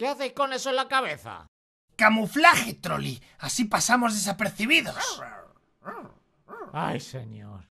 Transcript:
¿Qué hacéis con eso en la cabeza? Camuflaje, troli. Así pasamos desapercibidos. Ay, señor.